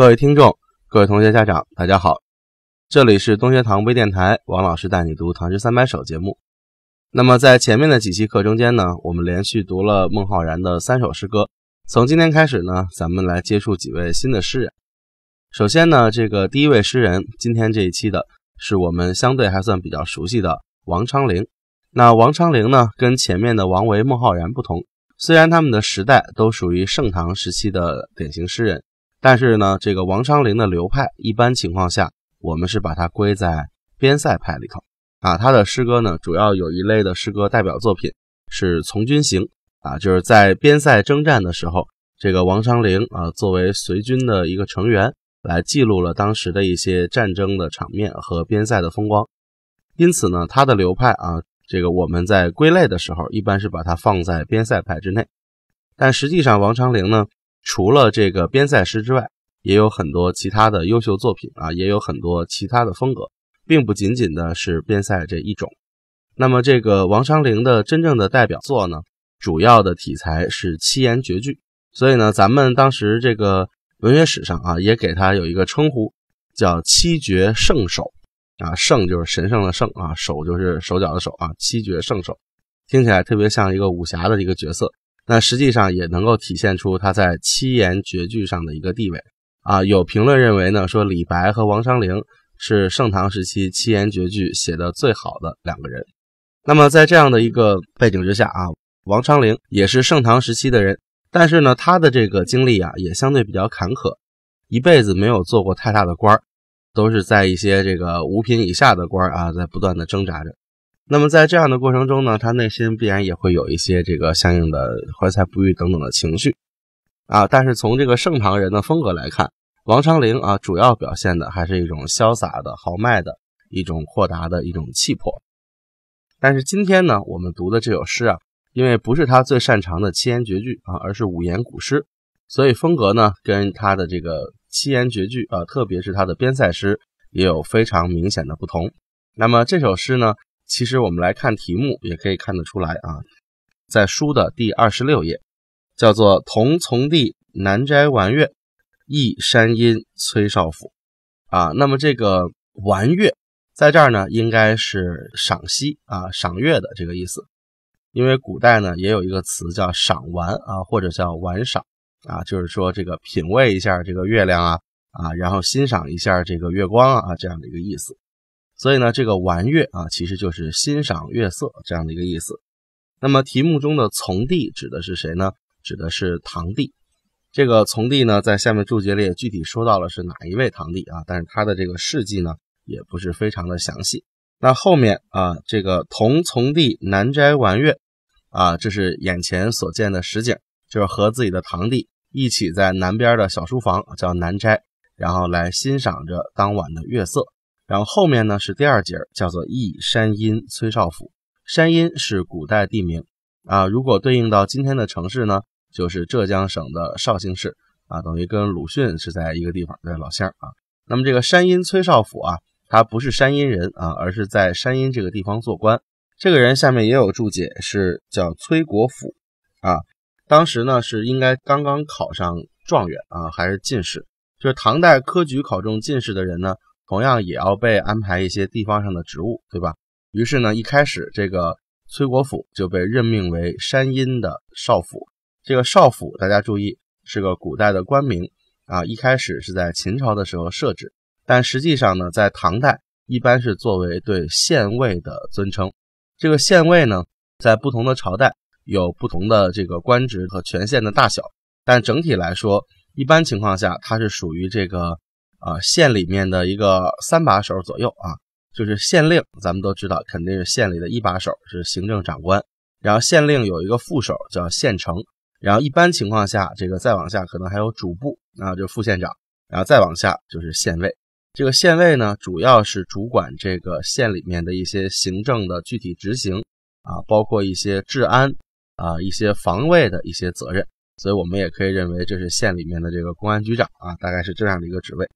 各位听众、各位同学、家长，大家好，这里是东学堂微电台王老师带你读唐诗三百首节目。那么在前面的几期课中间呢，我们连续读了孟浩然的三首诗歌。从今天开始呢，咱们来接触几位新的诗人。首先呢，这个第一位诗人，今天这一期的是我们相对还算比较熟悉的王昌龄。那王昌龄呢，跟前面的王维、孟浩然不同，虽然他们的时代都属于盛唐时期的典型诗人。但是呢，这个王昌龄的流派，一般情况下，我们是把它归在边塞派里头啊。他的诗歌呢，主要有一类的诗歌代表作品是从军行啊，就是在边塞征战的时候，这个王昌龄啊，作为随军的一个成员，来记录了当时的一些战争的场面和边塞的风光。因此呢，他的流派啊，这个我们在归类的时候，一般是把它放在边塞派之内。但实际上，王昌龄呢。除了这个边塞诗之外，也有很多其他的优秀作品啊，也有很多其他的风格，并不仅仅的是边塞这一种。那么，这个王昌龄的真正的代表作呢，主要的题材是七言绝句，所以呢，咱们当时这个文学史上啊，也给他有一个称呼，叫七绝圣手啊，圣就是神圣的圣啊，手就是手脚的手啊，七绝圣手，听起来特别像一个武侠的一个角色。那实际上也能够体现出他在七言绝句上的一个地位啊。有评论认为呢，说李白和王昌龄是盛唐时期七言绝句写的最好的两个人。那么在这样的一个背景之下啊，王昌龄也是盛唐时期的人，但是呢，他的这个经历啊也相对比较坎坷，一辈子没有做过太大的官儿，都是在一些这个五品以下的官啊，在不断的挣扎着。那么在这样的过程中呢，他内心必然也会有一些这个相应的怀才不遇等等的情绪啊。但是从这个盛唐人的风格来看，王昌龄啊，主要表现的还是一种潇洒的、豪迈的一种、豁达的一种气魄。但是今天呢，我们读的这首诗啊，因为不是他最擅长的七言绝句啊，而是五言古诗，所以风格呢，跟他的这个七言绝句啊，特别是他的边塞诗，也有非常明显的不同。那么这首诗呢？其实我们来看题目，也可以看得出来啊，在书的第二十六页，叫做“同从弟南斋玩月忆山阴崔少府”，啊，那么这个“玩月”在这儿呢，应该是赏析啊，赏月的这个意思。因为古代呢，也有一个词叫“赏玩”啊，或者叫“玩赏”啊，就是说这个品味一下这个月亮啊，啊，然后欣赏一下这个月光啊，这样的一个意思。所以呢，这个玩月啊，其实就是欣赏月色这样的一个意思。那么题目中的从弟指的是谁呢？指的是堂弟。这个从弟呢，在下面注解里也具体说到了是哪一位堂弟啊，但是他的这个事迹呢，也不是非常的详细。那后面啊，这个同从弟南斋玩月啊，这是眼前所见的实景，就是和自己的堂弟一起在南边的小书房叫南斋，然后来欣赏着当晚的月色。然后后面呢是第二节，叫做《忆山阴崔少府》。山阴是古代地名啊，如果对应到今天的城市呢，就是浙江省的绍兴市啊，等于跟鲁迅是在一个地方的老乡啊。那么这个山阴崔少府啊，他不是山阴人啊，而是在山阴这个地方做官。这个人下面也有注解，是叫崔国府啊。当时呢是应该刚刚考上状元啊，还是进士？就是唐代科举考中进士的人呢。同样也要被安排一些地方上的职务，对吧？于是呢，一开始这个崔国府就被任命为山阴的少府。这个少府，大家注意，是个古代的官名啊。一开始是在秦朝的时候设置，但实际上呢，在唐代一般是作为对县尉的尊称。这个县尉呢，在不同的朝代有不同的这个官职和权限的大小，但整体来说，一般情况下它是属于这个。啊，县里面的一个三把手左右啊，就是县令，咱们都知道肯定是县里的一把手，是行政长官。然后县令有一个副手叫县丞，然后一般情况下，这个再往下可能还有主簿啊，就副县长。然后再往下就是县尉。这个县尉呢，主要是主管这个县里面的一些行政的具体执行啊，包括一些治安啊、一些防卫的一些责任。所以我们也可以认为这是县里面的这个公安局长啊，大概是这样的一个职位。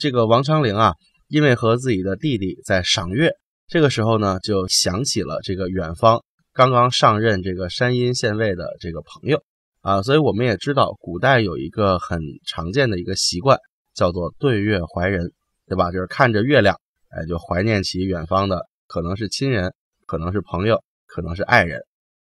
这个王昌龄啊，因为和自己的弟弟在赏月，这个时候呢，就想起了这个远方刚刚上任这个山阴县尉的这个朋友啊，所以我们也知道，古代有一个很常见的一个习惯，叫做对月怀人，对吧？就是看着月亮，哎，就怀念起远方的，可能是亲人，可能是朋友，可能是爱人。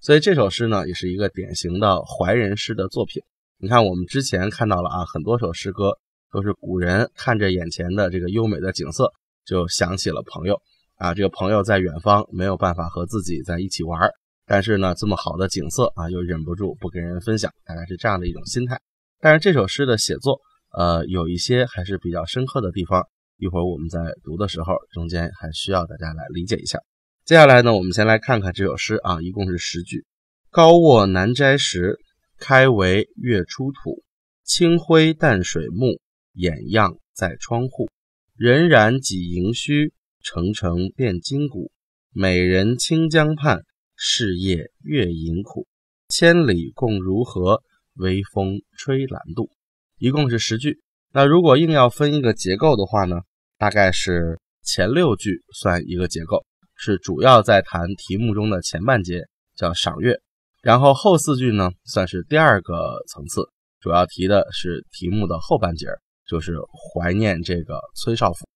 所以这首诗呢，也是一个典型的怀人诗的作品。你看，我们之前看到了啊，很多首诗歌。都是古人看着眼前的这个优美的景色，就想起了朋友啊。这个朋友在远方，没有办法和自己在一起玩儿，但是呢，这么好的景色啊，又忍不住不跟人分享，大概是这样的一种心态。但是这首诗的写作，呃，有一些还是比较深刻的地方。一会儿我们在读的时候，中间还需要大家来理解一下。接下来呢，我们先来看看这首诗啊，一共是十句。高卧南斋时，开为月出土。清辉淡水木。眼漾在窗户，荏苒几盈虚，澄澄变金谷。美人清江畔，事业月盈苦。千里共如何？微风吹懒杜。一共是十句。那如果硬要分一个结构的话呢？大概是前六句算一个结构，是主要在谈题目中的前半截，叫赏月。然后后四句呢，算是第二个层次，主要提的是题目的后半截儿。就是怀念这个崔少府。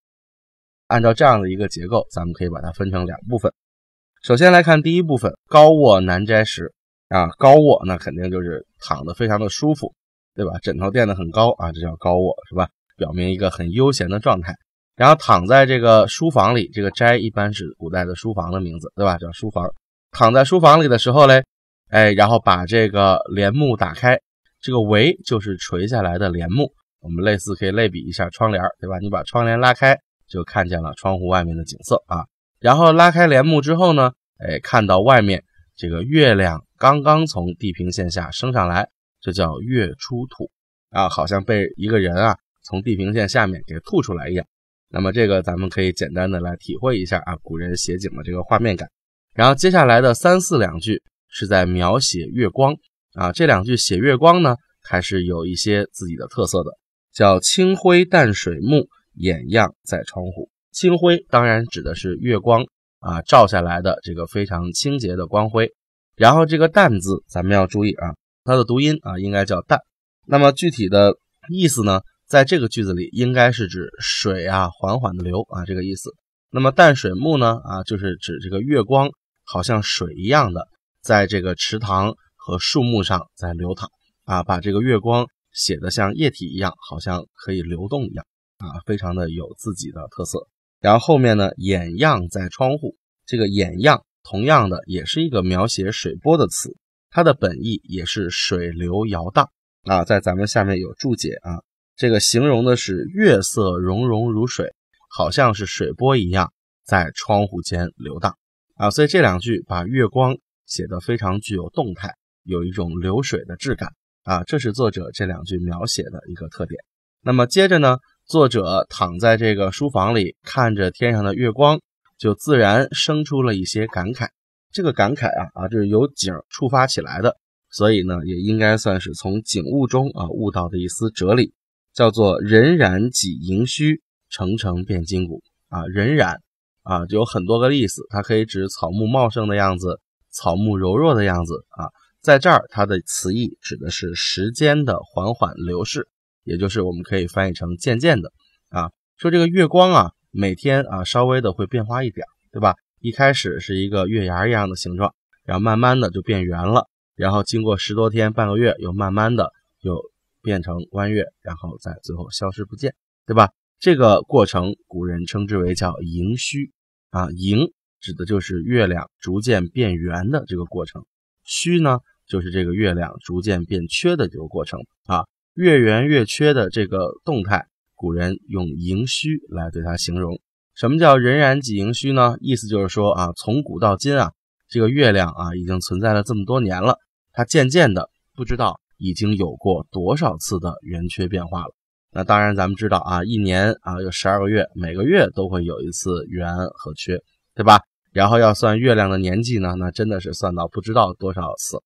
按照这样的一个结构，咱们可以把它分成两部分。首先来看第一部分：高卧南斋时。啊，高卧那肯定就是躺得非常的舒服，对吧？枕头垫得很高啊，这叫高卧，是吧？表明一个很悠闲的状态。然后躺在这个书房里，这个斋一般是古代的书房的名字，对吧？叫书房。躺在书房里的时候嘞，哎，然后把这个帘幕打开，这个帷就是垂下来的帘幕。我们类似可以类比一下窗帘，对吧？你把窗帘拉开，就看见了窗户外面的景色啊。然后拉开帘幕之后呢，哎，看到外面这个月亮刚刚从地平线下升上来，这叫月出土啊，好像被一个人啊从地平线下面给吐出来一样。那么这个咱们可以简单的来体会一下啊，古人写景的这个画面感。然后接下来的三四两句是在描写月光啊，这两句写月光呢，还是有一些自己的特色的。叫清辉淡水木掩漾在窗户，清辉当然指的是月光啊照下来的这个非常清洁的光辉，然后这个淡字咱们要注意啊，它的读音啊应该叫淡。那么具体的意思呢，在这个句子里应该是指水啊缓缓的流啊这个意思。那么淡水木呢啊就是指这个月光好像水一样的在这个池塘和树木上在流淌啊，把这个月光。写的像液体一样，好像可以流动一样啊，非常的有自己的特色。然后后面呢，眼漾在窗户，这个眼漾同样的也是一个描写水波的词，它的本意也是水流摇荡啊。在咱们下面有注解啊，这个形容的是月色融融如水，好像是水波一样在窗户间流荡啊。所以这两句把月光写的非常具有动态，有一种流水的质感。啊，这是作者这两句描写的一个特点。那么接着呢，作者躺在这个书房里，看着天上的月光，就自然生出了一些感慨。这个感慨啊，啊，就是由景触发起来的，所以呢，也应该算是从景物中啊悟到的一丝哲理，叫做“荏苒几盈虚，层层变筋骨”。啊，荏苒啊，就有很多个意思，它可以指草木茂盛的样子，草木柔弱的样子啊。在这儿，它的词义指的是时间的缓缓流逝，也就是我们可以翻译成渐渐的啊。说这个月光啊，每天啊稍微的会变化一点，对吧？一开始是一个月牙一样的形状，然后慢慢的就变圆了，然后经过十多天半个月，又慢慢的又变成弯月，然后再最后消失不见，对吧？这个过程古人称之为叫盈虚啊。盈指的就是月亮逐渐变圆的这个过程，虚呢。就是这个月亮逐渐变缺的这个过程啊，月圆月缺的这个动态，古人用盈虚来对它形容。什么叫荏苒几盈虚呢？意思就是说啊，从古到今啊，这个月亮啊已经存在了这么多年了，它渐渐的不知道已经有过多少次的圆缺变化了。那当然，咱们知道啊，一年啊有十二个月，每个月都会有一次圆和缺，对吧？然后要算月亮的年纪呢，那真的是算到不知道多少次。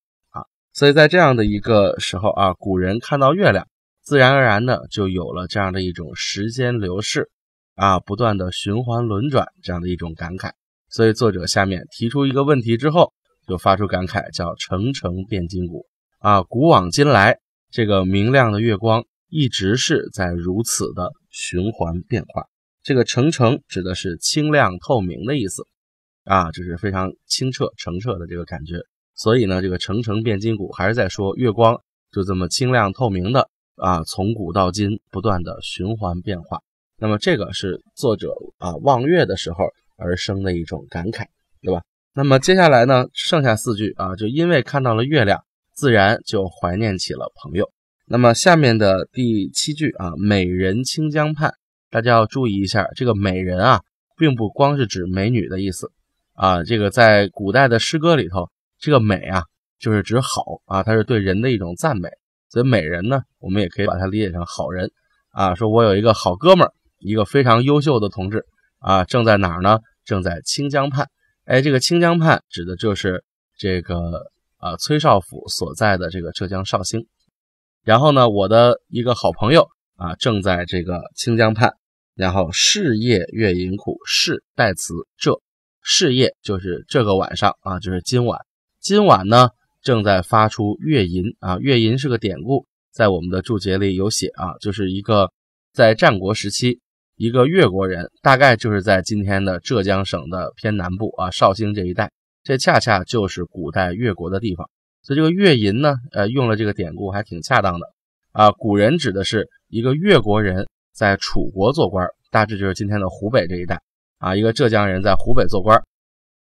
所以在这样的一个时候啊，古人看到月亮，自然而然的就有了这样的一种时间流逝啊，不断的循环轮转这样的一种感慨。所以作者下面提出一个问题之后，就发出感慨，叫“澄澄变金谷”啊，古往今来，这个明亮的月光一直是在如此的循环变化。这个“澄澄”指的是清亮透明的意思啊，就是非常清澈澄澈的这个感觉。所以呢，这个“城城变金谷还是在说月光就这么清亮透明的啊，从古到今不断的循环变化。那么这个是作者啊望月的时候而生的一种感慨，对吧？那么接下来呢，剩下四句啊，就因为看到了月亮，自然就怀念起了朋友。那么下面的第七句啊，“美人清江畔”，大家要注意一下，这个“美人”啊，并不光是指美女的意思啊，这个在古代的诗歌里头。这个美啊，就是指好啊，它是对人的一种赞美，所以美人呢，我们也可以把它理解成好人啊。说我有一个好哥们儿，一个非常优秀的同志啊，正在哪儿呢？正在清江畔。哎，这个清江畔指的就是这个啊，崔少府所在的这个浙江绍兴。然后呢，我的一个好朋友啊，正在这个清江畔。然后事业月盈苦，事代词这，事业就是这个晚上啊，就是今晚。今晚呢，正在发出月吟啊。月吟是个典故，在我们的注解里有写啊，就是一个在战国时期一个越国人，大概就是在今天的浙江省的偏南部啊，绍兴这一带，这恰恰就是古代越国的地方。所以这个越吟呢，呃，用了这个典故还挺恰当的啊。古人指的是一个越国人在楚国做官，大致就是今天的湖北这一带啊。一个浙江人在湖北做官，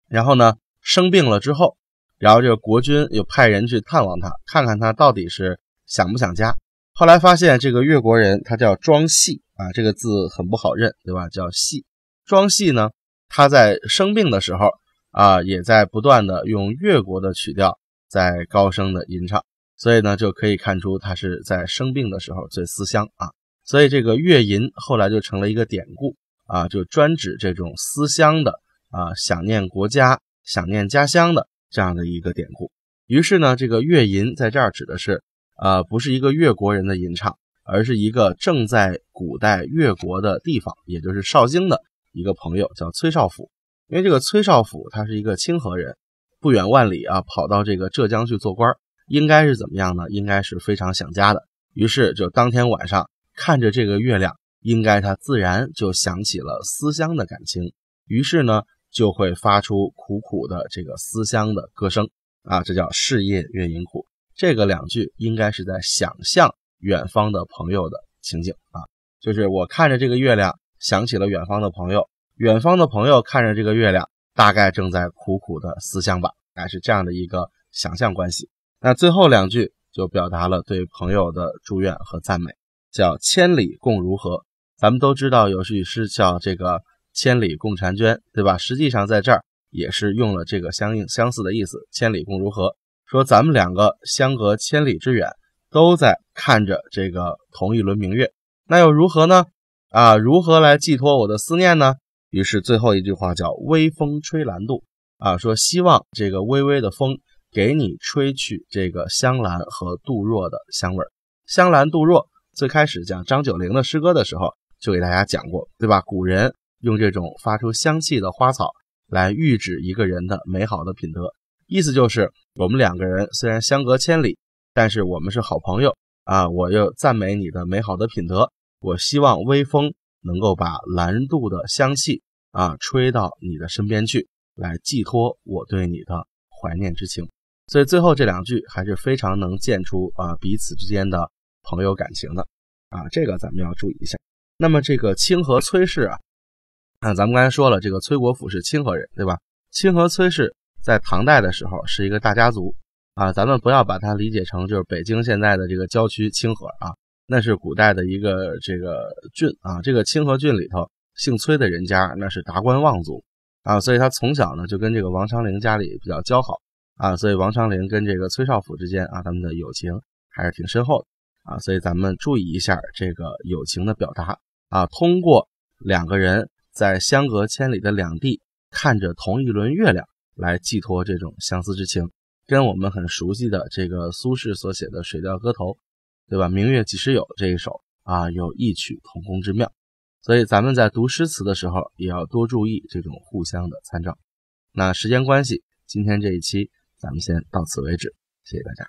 然后呢生病了之后。然后这个国君又派人去探望他，看看他到底是想不想家。后来发现这个越国人他叫庄系啊，这个字很不好认，对吧？叫系。庄系呢，他在生病的时候啊，也在不断的用越国的曲调在高声的吟唱，所以呢，就可以看出他是在生病的时候最思乡啊。所以这个越吟后来就成了一个典故啊，就专指这种思乡的啊，想念国家、想念家乡的。这样的一个典故，于是呢，这个乐吟在这儿指的是，呃，不是一个越国人的吟唱，而是一个正在古代越国的地方，也就是绍兴的一个朋友叫崔少府。因为这个崔少府他是一个清河人，不远万里啊跑到这个浙江去做官，应该是怎么样呢？应该是非常想家的。于是就当天晚上看着这个月亮，应该他自然就想起了思乡的感情。于是呢。就会发出苦苦的这个思乡的歌声啊，这叫“事业月盈苦”。这个两句应该是在想象远方的朋友的情景啊，就是我看着这个月亮，想起了远方的朋友，远方的朋友看着这个月亮，大概正在苦苦的思乡吧，概是这样的一个想象关系。那最后两句就表达了对朋友的祝愿和赞美，叫“千里共如何”。咱们都知道有句诗叫这个。千里共婵娟，对吧？实际上在这儿也是用了这个相应相似的意思。千里共如何？说咱们两个相隔千里之远，都在看着这个同一轮明月，那又如何呢？啊，如何来寄托我的思念呢？于是最后一句话叫“微风吹兰杜”，啊，说希望这个微微的风给你吹去这个香兰和杜若的香味儿。香兰杜若，最开始讲张九龄的诗歌的时候，就给大家讲过，对吧？古人。用这种发出香气的花草来喻指一个人的美好的品德，意思就是我们两个人虽然相隔千里，但是我们是好朋友啊！我又赞美你的美好的品德，我希望微风能够把兰杜的香气啊吹到你的身边去，来寄托我对你的怀念之情。所以最后这两句还是非常能见出啊彼此之间的朋友感情的啊，这个咱们要注意一下。那么这个清河崔氏啊。那咱们刚才说了，这个崔国府是清河人，对吧？清河崔氏在唐代的时候是一个大家族啊。咱们不要把它理解成就是北京现在的这个郊区清河啊，那是古代的一个这个郡啊。这个清河郡里头姓崔的人家那是达官望族啊，所以他从小呢就跟这个王昌龄家里比较交好啊，所以王昌龄跟这个崔少府之间啊，他们的友情还是挺深厚的啊。所以咱们注意一下这个友情的表达啊，通过两个人。在相隔千里的两地，看着同一轮月亮来寄托这种相思之情，跟我们很熟悉的这个苏轼所写的《水调歌头》，对吧？“明月几时有”这一首啊，有异曲同工之妙。所以咱们在读诗词的时候，也要多注意这种互相的参照。那时间关系，今天这一期咱们先到此为止，谢谢大家。